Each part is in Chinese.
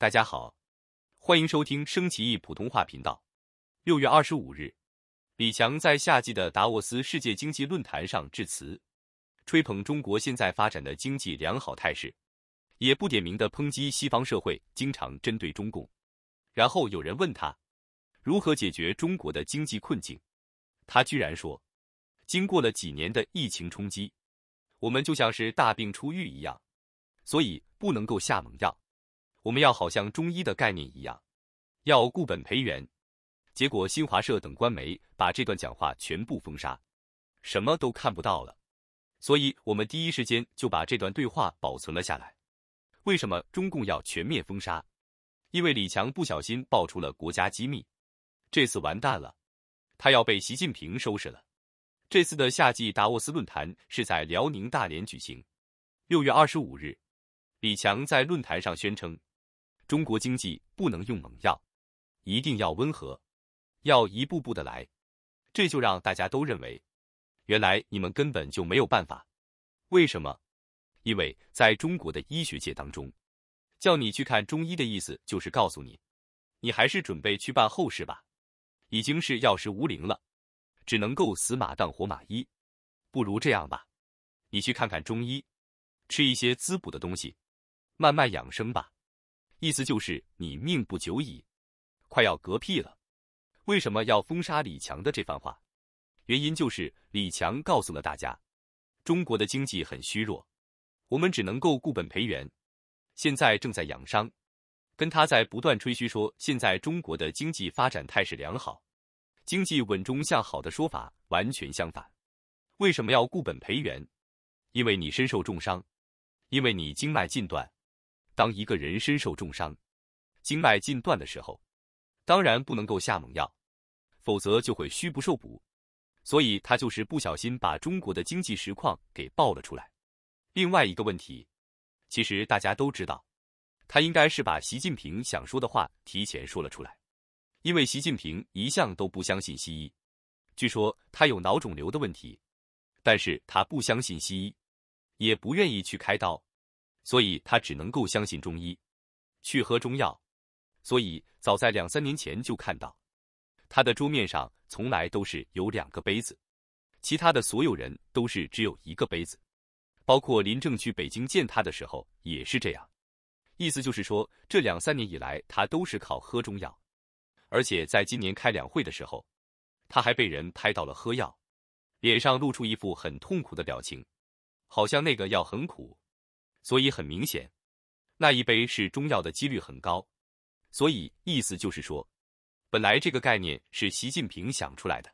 大家好，欢迎收听升旗易普通话频道。六月二十五日，李强在夏季的达沃斯世界经济论坛上致辞，吹捧中国现在发展的经济良好态势，也不点名的抨击西方社会经常针对中共。然后有人问他如何解决中国的经济困境，他居然说，经过了几年的疫情冲击，我们就像是大病初愈一样，所以不能够下猛药。我们要好像中医的概念一样，要固本培元。结果新华社等官媒把这段讲话全部封杀，什么都看不到了。所以，我们第一时间就把这段对话保存了下来。为什么中共要全面封杀？因为李强不小心爆出了国家机密，这次完蛋了，他要被习近平收拾了。这次的夏季达沃斯论坛是在辽宁大连举行，六月二十五日，李强在论坛上宣称。中国经济不能用猛药，一定要温和，要一步步的来。这就让大家都认为，原来你们根本就没有办法。为什么？因为在中国的医学界当中，叫你去看中医的意思就是告诉你，你还是准备去办后事吧，已经是药石无灵了，只能够死马当活马医。不如这样吧，你去看看中医，吃一些滋补的东西，慢慢养生吧。意思就是你命不久矣，快要嗝屁了。为什么要封杀李强的这番话？原因就是李强告诉了大家，中国的经济很虚弱，我们只能够固本培元，现在正在养伤。跟他在不断吹嘘说现在中国的经济发展态势良好，经济稳中向好的说法完全相反。为什么要固本培元？因为你身受重伤，因为你经脉尽断。当一个人身受重伤，经脉尽断的时候，当然不能够下猛药，否则就会虚不受补。所以他就是不小心把中国的经济实况给爆了出来。另外一个问题，其实大家都知道，他应该是把习近平想说的话提前说了出来，因为习近平一向都不相信西医，据说他有脑肿瘤的问题，但是他不相信西医，也不愿意去开刀。所以他只能够相信中医，去喝中药。所以早在两三年前就看到，他的桌面上从来都是有两个杯子，其他的所有人都是只有一个杯子。包括林正去北京见他的时候也是这样。意思就是说，这两三年以来他都是靠喝中药，而且在今年开两会的时候，他还被人拍到了喝药，脸上露出一副很痛苦的表情，好像那个药很苦。所以很明显，那一杯是中药的几率很高。所以意思就是说，本来这个概念是习近平想出来的，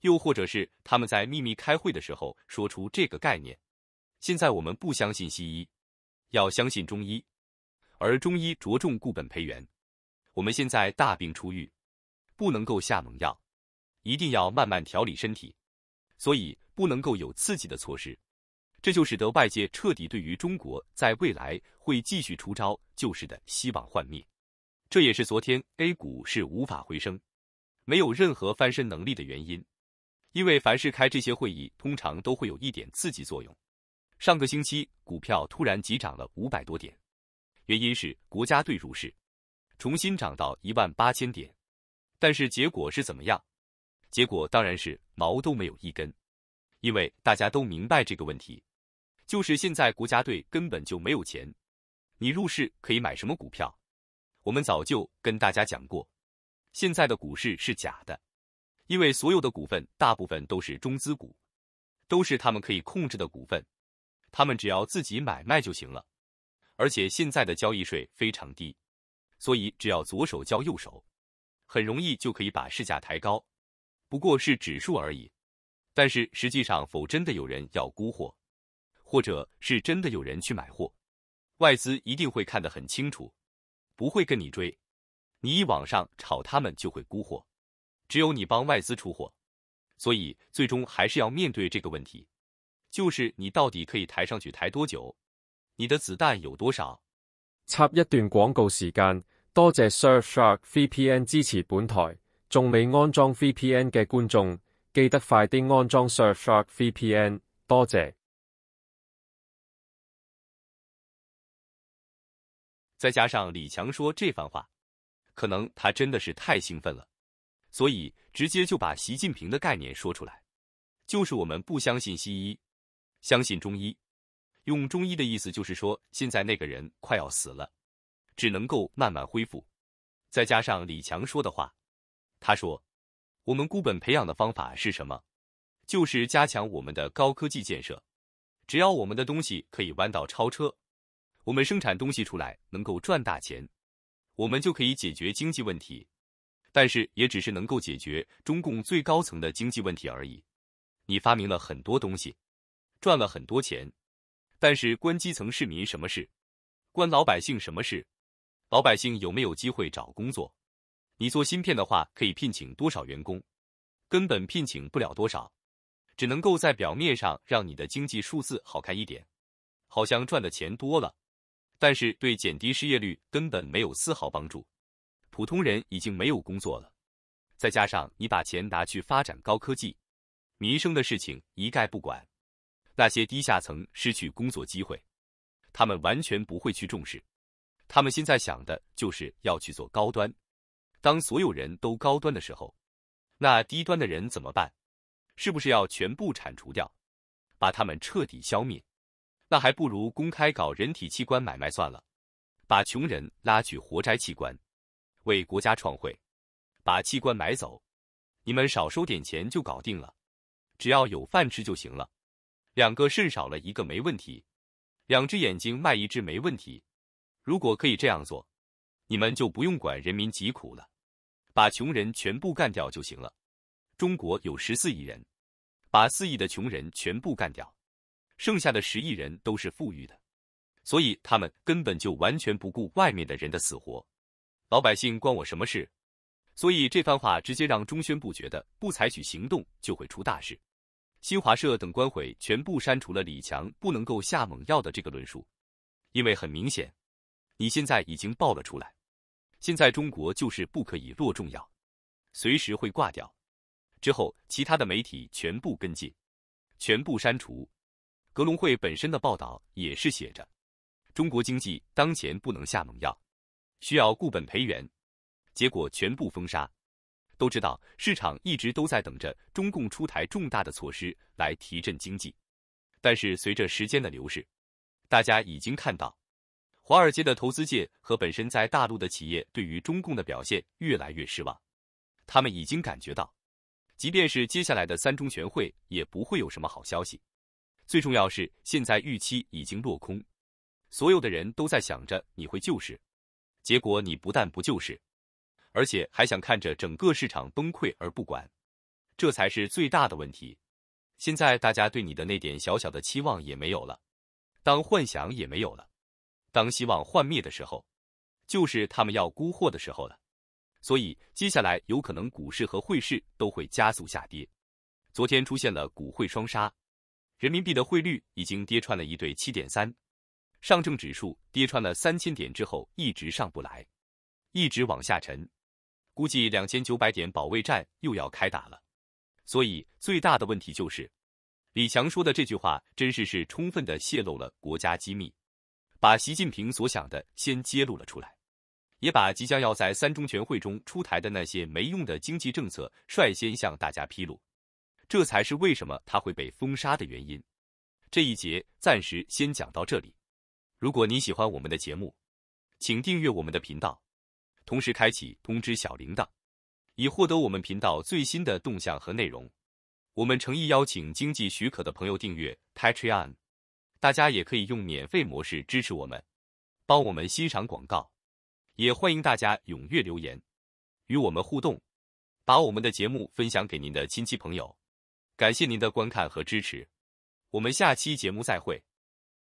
又或者是他们在秘密开会的时候说出这个概念。现在我们不相信西医，要相信中医。而中医着重固本培元。我们现在大病初愈，不能够下猛药，一定要慢慢调理身体，所以不能够有刺激的措施。这就使得外界彻底对于中国在未来会继续出招救市的希望幻灭，这也是昨天 A 股是无法回升，没有任何翻身能力的原因。因为凡是开这些会议，通常都会有一点刺激作用。上个星期股票突然急涨了五百多点，原因是国家队入市，重新涨到一万八千点，但是结果是怎么样？结果当然是毛都没有一根，因为大家都明白这个问题。就是现在国家队根本就没有钱，你入市可以买什么股票？我们早就跟大家讲过，现在的股市是假的，因为所有的股份大部分都是中资股，都是他们可以控制的股份，他们只要自己买卖就行了。而且现在的交易税非常低，所以只要左手交右手，很容易就可以把市价抬高，不过是指数而已。但是实际上否真的有人要沽货？或者是真的有人去买货，外资一定会看得很清楚，不会跟你追。你一往上炒，他们就会沽货。只有你帮外资出货，所以最终还是要面对这个问题，就是你到底可以抬上去抬多久，你的子弹有多少。插一段广告时间，多谢 Surfshark VPN 支持本台。仲未安装 VPN 嘅观众，记得快啲安装 Surfshark VPN，多谢。再加上李强说这番话，可能他真的是太兴奋了，所以直接就把习近平的概念说出来，就是我们不相信西医，相信中医。用中医的意思就是说，现在那个人快要死了，只能够慢慢恢复。再加上李强说的话，他说，我们孤本培养的方法是什么？就是加强我们的高科技建设，只要我们的东西可以弯道超车。我们生产东西出来能够赚大钱，我们就可以解决经济问题，但是也只是能够解决中共最高层的经济问题而已。你发明了很多东西，赚了很多钱，但是关基层市民什么事？关老百姓什么事？老百姓有没有机会找工作？你做芯片的话，可以聘请多少员工？根本聘请不了多少，只能够在表面上让你的经济数字好看一点，好像赚的钱多了。但是对减低失业率根本没有丝毫帮助。普通人已经没有工作了，再加上你把钱拿去发展高科技，民生的事情一概不管。那些低下层失去工作机会，他们完全不会去重视。他们现在想的就是要去做高端。当所有人都高端的时候，那低端的人怎么办？是不是要全部铲除掉，把他们彻底消灭？那还不如公开搞人体器官买卖算了，把穷人拉去活摘器官，为国家创汇，把器官买走，你们少收点钱就搞定了，只要有饭吃就行了。两个肾少了一个没问题，两只眼睛卖一只没问题。如果可以这样做，你们就不用管人民疾苦了，把穷人全部干掉就行了。中国有十四亿人，把四亿的穷人全部干掉。剩下的十亿人都是富裕的，所以他们根本就完全不顾外面的人的死活，老百姓关我什么事？所以这番话直接让中宣部觉得不采取行动就会出大事。新华社等官媒全部删除了李强不能够下猛药的这个论述，因为很明显，你现在已经爆了出来，现在中国就是不可以落重药，随时会挂掉。之后其他的媒体全部跟进，全部删除。格隆会本身的报道也是写着，中国经济当前不能下猛药，需要固本培元。结果全部封杀。都知道市场一直都在等着中共出台重大的措施来提振经济，但是随着时间的流逝，大家已经看到，华尔街的投资界和本身在大陆的企业对于中共的表现越来越失望。他们已经感觉到，即便是接下来的三中全会也不会有什么好消息。最重要是，现在预期已经落空，所有的人都在想着你会救市，结果你不但不救市，而且还想看着整个市场崩溃而不管，这才是最大的问题。现在大家对你的那点小小的期望也没有了，当幻想也没有了，当希望幻灭的时候，就是他们要沽货的时候了。所以接下来有可能股市和汇市都会加速下跌。昨天出现了股汇双杀。人民币的汇率已经跌穿了一对七点三，上证指数跌穿了三千点之后一直上不来，一直往下沉，估计两千九百点保卫战又要开打了。所以最大的问题就是，李强说的这句话真是是充分的泄露了国家机密，把习近平所想的先揭露了出来，也把即将要在三中全会中出台的那些没用的经济政策率先向大家披露。这才是为什么他会被封杀的原因。这一节暂时先讲到这里。如果你喜欢我们的节目，请订阅我们的频道，同时开启通知小铃铛，以获得我们频道最新的动向和内容。我们诚意邀请经济许可的朋友订阅 Patreon，大家也可以用免费模式支持我们，帮我们欣赏广告。也欢迎大家踊跃留言，与我们互动，把我们的节目分享给您的亲戚朋友。感谢您的观看和支持，我们下期节目再会。